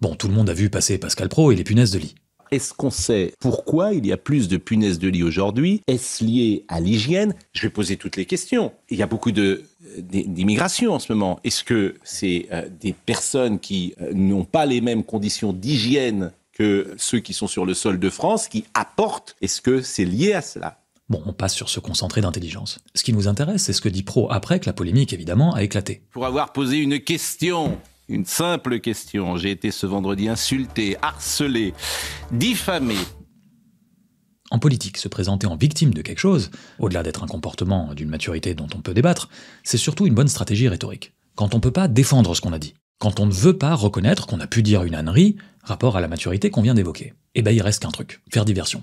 Bon, tout le monde a vu passer Pascal Pro et les punaises de lit. Est-ce qu'on sait pourquoi il y a plus de punaises de lit aujourd'hui Est-ce lié à l'hygiène Je vais poser toutes les questions. Il y a beaucoup euh, d'immigration en ce moment. Est-ce que c'est euh, des personnes qui euh, n'ont pas les mêmes conditions d'hygiène que ceux qui sont sur le sol de France qui apportent Est-ce que c'est lié à cela Bon, on passe sur ce concentré d'intelligence. Ce qui nous intéresse, c'est ce que dit Pro après que la polémique, évidemment, a éclaté. Pour avoir posé une question une simple question. J'ai été ce vendredi insulté, harcelé, diffamé. En politique, se présenter en victime de quelque chose, au-delà d'être un comportement d'une maturité dont on peut débattre, c'est surtout une bonne stratégie rhétorique. Quand on ne peut pas défendre ce qu'on a dit, quand on ne veut pas reconnaître qu'on a pu dire une ânerie, rapport à la maturité qu'on vient d'évoquer, eh ben il reste qu'un truc, faire diversion.